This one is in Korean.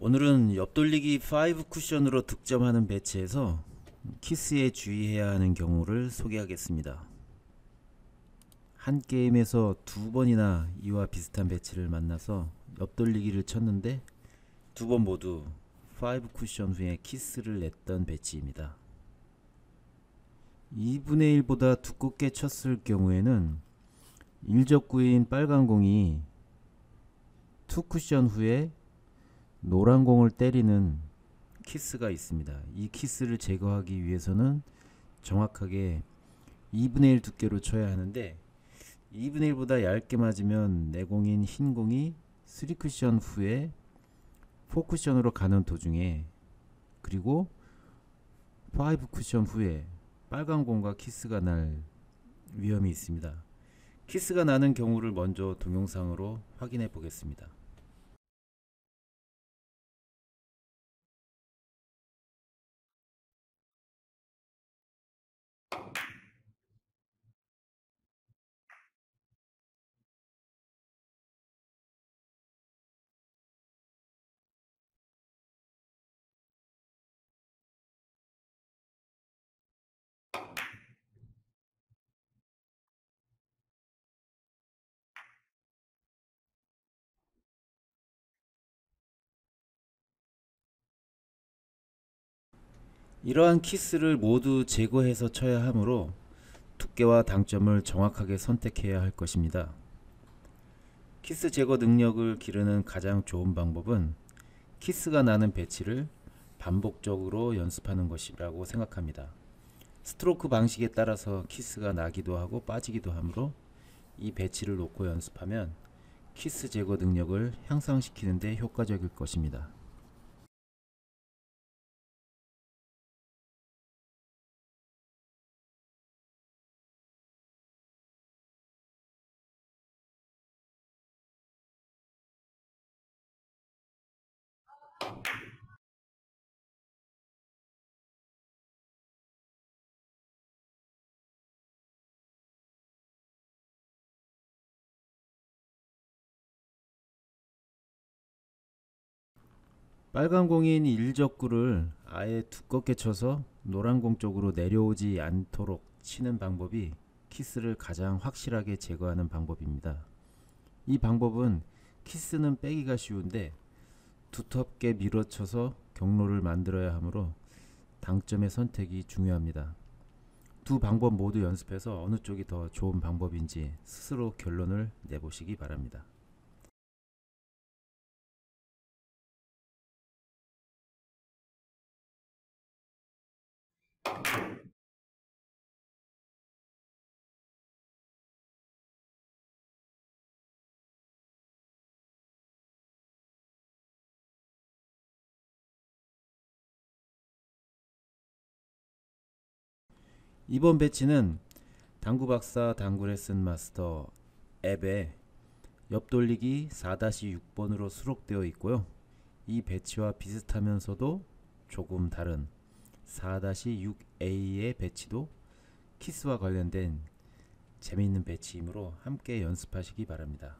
오늘은 옆돌리기 5 쿠션으로 득점하는 배치에서 키스에 주의해야 하는 경우를 소개하겠습니다. 한 게임에서 두 번이나 이와 비슷한 배치를 만나서 옆돌리기를 쳤는데 두 번 모두 5 쿠션 후에 키스를 냈던 배치입니다. 2분의 1보다 두껍게 쳤을 경우에는 1적구인 빨간 공이 2쿠션 후에 노란 공을 때리는 키스가 있습니다. 이 키스를 제거하기 위해서는 정확하게 2분의 1 두께로 쳐야 하는데 2분의 1보다 얇게 맞으면 내공인 흰 공이 3쿠션 후에 4쿠션으로 가는 도중에 그리고 5쿠션 후에 빨간 공과 키스가 날 위험이 있습니다. 키스가 나는 경우를 먼저 동영상으로 확인해 보겠습니다. 이러한 키스를 모두 제거해서 쳐야 하므로 두께와 당점을 정확하게 선택해야 할 것입니다. 키스 제거 능력을 기르는 가장 좋은 방법은 키스가 나는 배치를 반복적으로 연습하는 것이라고 생각합니다. 스트로크 방식에 따라서 키스가 나기도 하고 빠지기도 하므로 이 배치를 놓고 연습하면 키스 제거 능력을 향상시키는데 효과적일 것입니다. 빨간 공인 일적구를 아예 두껍게 쳐서 노란 공 쪽으로 내려오지 않도록 치는 방법이 키스를 가장 확실하게 제거하는 방법입니다. 이 방법은 키스는 빼기가 쉬운데 두텁게 밀어쳐서 경로를 만들어야 하므로 당점의 선택이 중요합니다. 두 방법 모두 연습해서 어느 쪽이 더 좋은 방법인지 스스로 결론을 내보시기 바랍니다. 이번 배치는 당구 박사 당구 레슨 마스터 앱에 옆돌리기 4-6번으로 수록되어 있고요. 이 배치와 비슷하면서도 조금 다른 4-6A의 배치도 키스와 관련된 재미있는 배치이므로 함께 연습하시기 바랍니다.